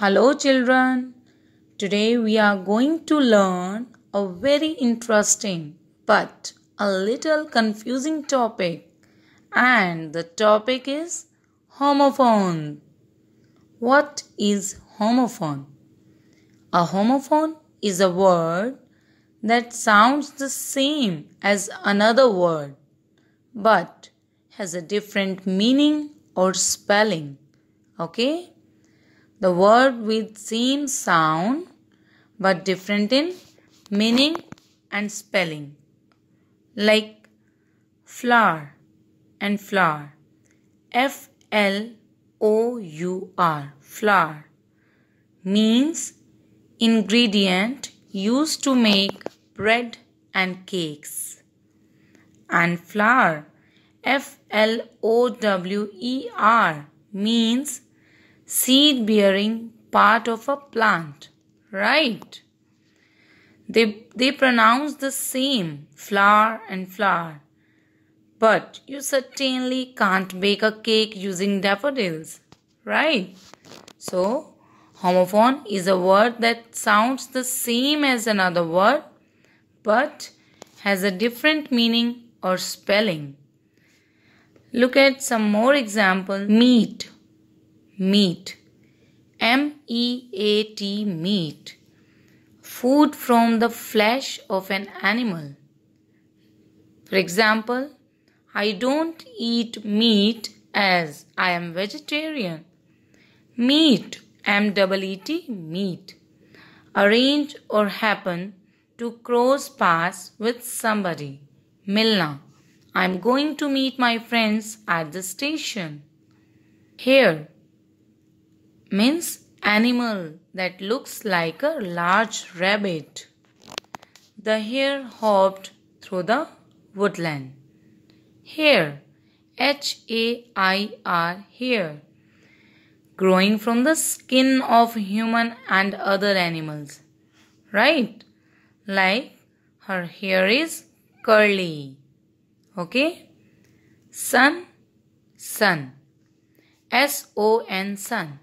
Hello children. Today we are going to learn a very interesting but a little confusing topic and the topic is homophone. What is homophone? A homophone is a word that sounds the same as another word but has a different meaning or spelling. Okay? The word with same sound but different in meaning and spelling. Like flower and flower. F L O U R. Flour means ingredient used to make bread and cakes. And flour F L O W E R means seed bearing part of a plant, right? They, they pronounce the same flower and flower, But you certainly can't bake a cake using daffodils, right? So, homophone is a word that sounds the same as another word but has a different meaning or spelling. Look at some more example. Meat meat m e a t meat food from the flesh of an animal for example i don't eat meat as i am vegetarian meat m meat arrange or happen to cross paths with somebody milna i'm going to meet my friends at the station here means animal that looks like a large rabbit. The hare hopped through the woodland. Hare, H A I R, hare, growing from the skin of human and other animals. Right? Like her hair is curly. Okay? Sun, sun. S O N, sun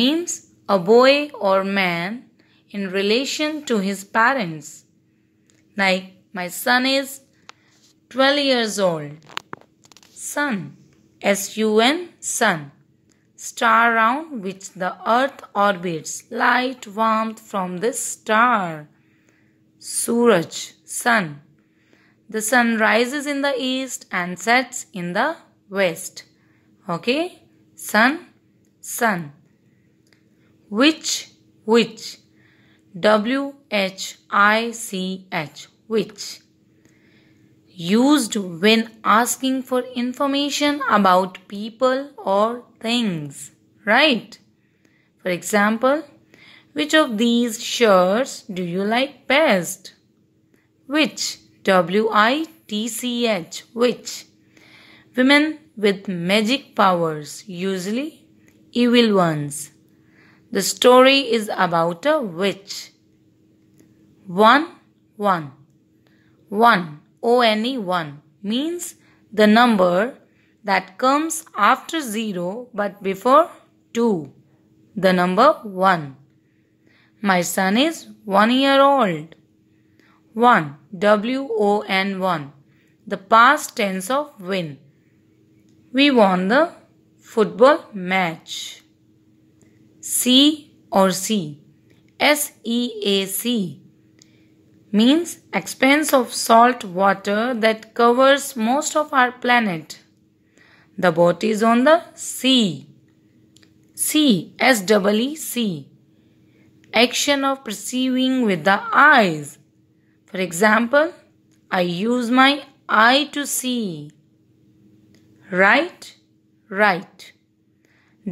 means a boy or man in relation to his parents. Like my son is 12 years old. Sun, S-U-N, sun. Star round which the earth orbits. Light warmth from this star. Suraj, sun. The sun rises in the east and sets in the west. Okay? Sun, sun. Which, which. W H I C H, which. Used when asking for information about people or things, right? For example, which of these shirts do you like best? Which? W I T C H. Which? Women with magic powers, usually evil ones. The story is about a witch. 1 1 1 O N E 1 means the number that comes after 0 but before 2. The number 1. My son is 1 year old. 1 W O N 1 The past tense of win. We won the football match. C or C. SEAC means expanse of salt water that covers most of our planet. The boat is on the sea. C, S-E-E-C. Action of perceiving with the eyes. For example, I use my eye to see. Right, right.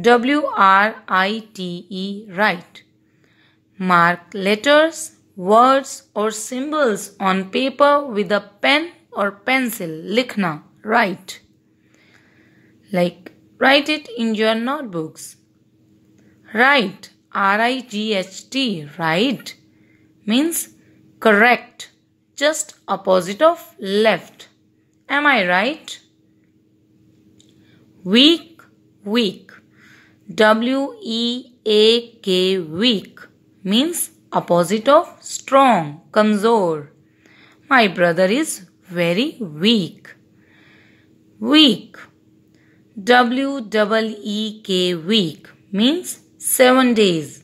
W R I T E write. Mark letters, words or symbols on paper with a pen or pencil. Likhna, write. Like write it in your notebooks. Write, R I G H T, write means correct, just opposite of left. Am I right? Weak, weak. W E A K weak means opposite of strong, kamzor. My brother is very weak. Weak. W E K weak means 7 days.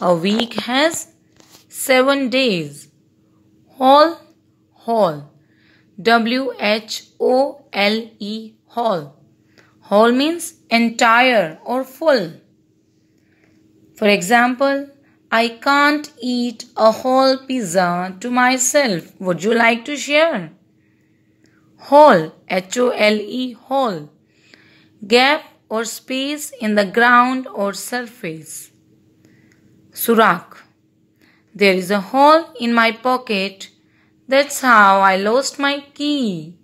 A week has 7 days. Hall, hall. W H O L E hall Whole means entire or full. For example, I can't eat a whole pizza to myself. Would you like to share? Hole, H O L E, hole. Gap or space in the ground or surface. Surak. There is a hole in my pocket. That's how I lost my key.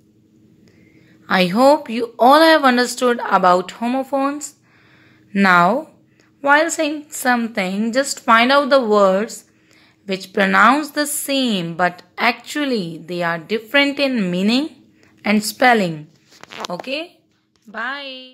I hope you all have understood about homophones. Now, while saying something, just find out the words which pronounce the same but actually they are different in meaning and spelling. Okay? Bye.